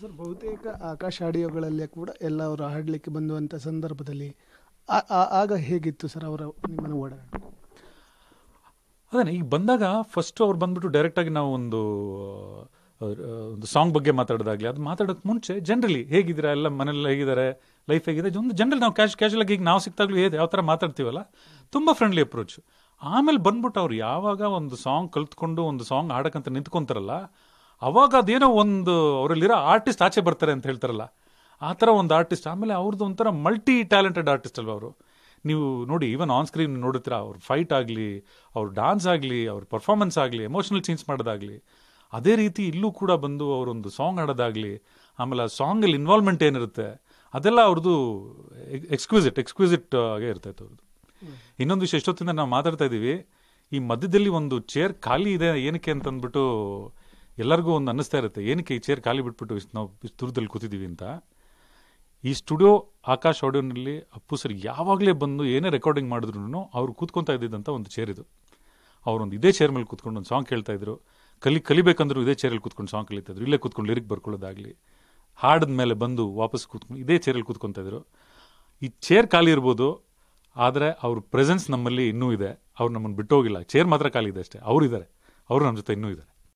sir ಬಹುತೇಕ ಆಕಾಶ ಆಡಿಯೋಗಳಲ್ಲಿ ಕೂಡ ಎಲ್ಲ ಅವರು ಹಾಡಲಿಕ್ಕೆ ಬಂದುವಂಥ ಸಂದರ್ಭದಲ್ಲಿ ಆಗ ಹೇಗಿತ್ತು ಸರ್ ಅವರ ನಿಮ್ಮನ್ನು ಓಡಾಡ ಅದೇ ಈಗ ಬಂದಾಗ ಫಸ್ಟು ಅವ್ರು ಬಂದ್ಬಿಟ್ಟು ಡೈರೆಕ್ಟಾಗಿ ನಾವು ಒಂದು ಒಂದು ಸಾಂಗ್ ಬಗ್ಗೆ ಮಾತಾಡೋದಾಗಲಿ ಅದು ಮಾತಾಡೋಕ್ಕೆ ಮುಂಚೆ ಜನರಲಿ ಹೇಗಿದ್ದೀರಾ ಎಲ್ಲ ಮನೇಲಿ ಹೇಗಿದ್ದಾರೆ ಲೈಫ್ ಹೇಗಿದೆ ಒಂದು ಜನರಲ್ ನಾವು ಕ್ಯಾಶ್ ಕ್ಯಾಶುಲ್ ಆಗಿ ಈಗ ನಾವು ಸಿಕ್ತಾಗ್ಲೂ ಹೇಗೆ ಯಾವ ಥರ ಮಾತಾಡ್ತೀವಲ್ಲ ತುಂಬ ಫ್ರೆಂಡ್ಲಿ ಅಪ್ರೋಚ್ ಆಮೇಲೆ ಬಂದ್ಬಿಟ್ಟು ಅವ್ರು ಯಾವಾಗ ಒಂದು ಸಾಂಗ್ ಕಲ್ತ್ಕೊಂಡು ಒಂದು ಸಾಂಗ್ ಹಾಡೋಕ್ಕಂತ ನಿಂತ್ಕೊಂತಾರಲ್ಲ ಅವಾಗ ಅದೇನೋ ಒಂದು ಅವರಲ್ಲಿರೋ ಆರ್ಟಿಸ್ಟ್ ಆಚೆ ಬರ್ತಾರೆ ಅಂತ ಹೇಳ್ತಾರಲ್ಲ ಆ ಥರ ಒಂದು ಆರ್ಟಿಸ್ಟ್ ಆಮೇಲೆ ಅವ್ರದ್ದು ಒಂಥರ ಮಲ್ಟಿ ಟ್ಯಾಲೆಂಟೆಡ್ ಆರ್ಟಿಸ್ಟ್ ಅಲ್ವಾ ಅವರು ನೀವು ನೋಡಿ ಈವನ್ ಆನ್ ಸ್ಕ್ರೀನ್ ನೋಡಿದ್ರೆ ಅವ್ರ ಫೈಟ್ ಆಗಲಿ ಅವ್ರ ಡಾನ್ಸ್ ಆಗಲಿ ಅವ್ರ ಪರ್ಫಾಮೆನ್ಸ್ ಆಗಲಿ ಎಮೋಷನಲ್ ಚೇಂಜ್ ಮಾಡೋದಾಗಲಿ ಅದೇ ರೀತಿ ಇಲ್ಲೂ ಕೂಡ ಬಂದು ಅವರೊಂದು ಸಾಂಗ್ ಆಡೋದಾಗಲಿ ಆಮೇಲೆ ಆ ಸಾಂಗಲ್ಲಿ ಇನ್ವಾಲ್ವ್ಮೆಂಟ್ ಏನಿರುತ್ತೆ ಅದೆಲ್ಲ ಅವ್ರದ್ದು ಎಕ್ಸ್ಕ್ವಿಸಿಟ್ ಎಕ್ಸ್ಕ್ವಿಸಿಟ್ ಆಗೇ ಇರ್ತೈತೆ ಅವ್ರದ್ದು ಇನ್ನೊಂದು ವಿಷಯ ಎಷ್ಟೊತ್ತಿಂದ ನಾವು ಮಾತಾಡ್ತಾ ಇದ್ದೀವಿ ಈ ಮಧ್ಯದಲ್ಲಿ ಒಂದು ಚೇರ್ ಖಾಲಿ ಇದೆ ಏನಕ್ಕೆ ಅಂತಂದ್ಬಿಟ್ಟು ಎಲ್ಲರಿಗೂ ಒಂದು ಅನ್ನಿಸ್ತಾ ಇರುತ್ತೆ ಏನಕ್ಕೆ ಈ ಚೇರ್ ಖಾಲಿ ಬಿಟ್ಬಿಟ್ಟು ಇಷ್ಟು ನಾವು ದೂರದಲ್ಲಿ ಕೂತಿದ್ದೀವಿ ಅಂತ ಈ ಸ್ಟುಡಿಯೋ ಆಕಾಶ್ ಆಡಿಯೋನಲ್ಲಿ ಅಪ್ಪು ಸರ್ ಯಾವಾಗಲೇ ಬಂದು ಏನೇ ರೆಕಾರ್ಡಿಂಗ್ ಮಾಡಿದ್ರು ಅವ್ರು ಕೂತ್ಕೊತಾ ಇದ್ದಿದ್ದಂಥ ಒಂದು ಚೇರ್ ಇದು ಅವರೊಂದು ಇದೇ ಚೇರ್ ಮೇಲೆ ಕೂತ್ಕೊಂಡು ಒಂದು ಸಾಂಗ್ ಕೇಳ್ತಾ ಇದ್ರು ಕಲಿ ಕಲಿಬೇಕಂದ್ರೂ ಇದೇ ಚೇರಲ್ಲಿ ಕೂತ್ಕೊಂಡು ಸಾಂಗ್ ಇದ್ರು ಇಲ್ಲೇ ಕೂತ್ಕೊಂಡು ಲಿರಿಕ್ ಬರ್ಕೊಳ್ಳೋದಾಗಲಿ ಹಾಡಿದ ಮೇಲೆ ಬಂದು ವಾಪಸ್ ಕೂತ್ಕೊಂಡು ಇದೇ ಚೇರಲ್ಲಿ ಕೂತ್ಕೊತಾ ಇದ್ರು ಈ ಚೇರ್ ಖಾಲಿ ಇರ್ಬೋದು ಆದರೆ ಅವ್ರ ಪ್ರೆಸೆನ್ಸ್ ನಮ್ಮಲ್ಲಿ ಇನ್ನೂ ಇದೆ ಅವ್ರು ನಮ್ಮನ್ನು ಬಿಟ್ಟೋಗಿಲ್ಲ ಚೇರ್ ಮಾತ್ರ ಖಾಲಿ ಇದೆ ಅಷ್ಟೇ ಇದ್ದಾರೆ ಅವರು ನಮ್ಮ ಜೊತೆ ಇನ್ನೂ ಇದ್ದಾರೆ